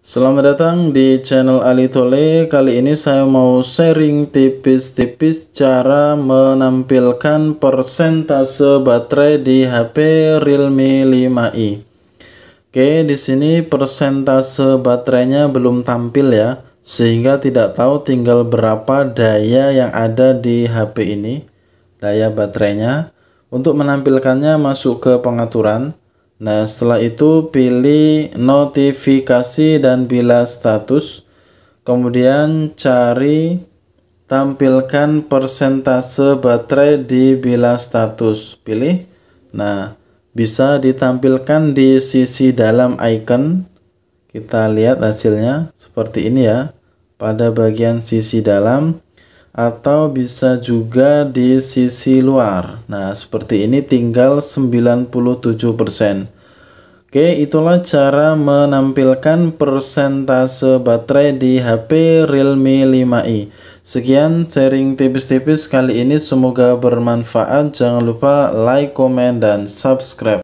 Selamat datang di channel Ali Tole. Kali ini saya mau sharing tipis-tipis cara menampilkan persentase baterai di HP Realme 5i. Oke, di sini persentase baterainya belum tampil ya, sehingga tidak tahu tinggal berapa daya yang ada di HP ini, daya baterainya. Untuk menampilkannya masuk ke pengaturan Nah, setelah itu pilih notifikasi dan bila status. Kemudian cari tampilkan persentase baterai di bila status. Pilih. Nah, bisa ditampilkan di sisi dalam icon. Kita lihat hasilnya seperti ini ya. Pada bagian sisi dalam atau bisa juga di sisi luar. Nah, seperti ini tinggal 97%. Oke, itulah cara menampilkan persentase baterai di HP Realme 5i. Sekian sharing tipis-tipis kali ini, semoga bermanfaat. Jangan lupa like, komen, dan subscribe.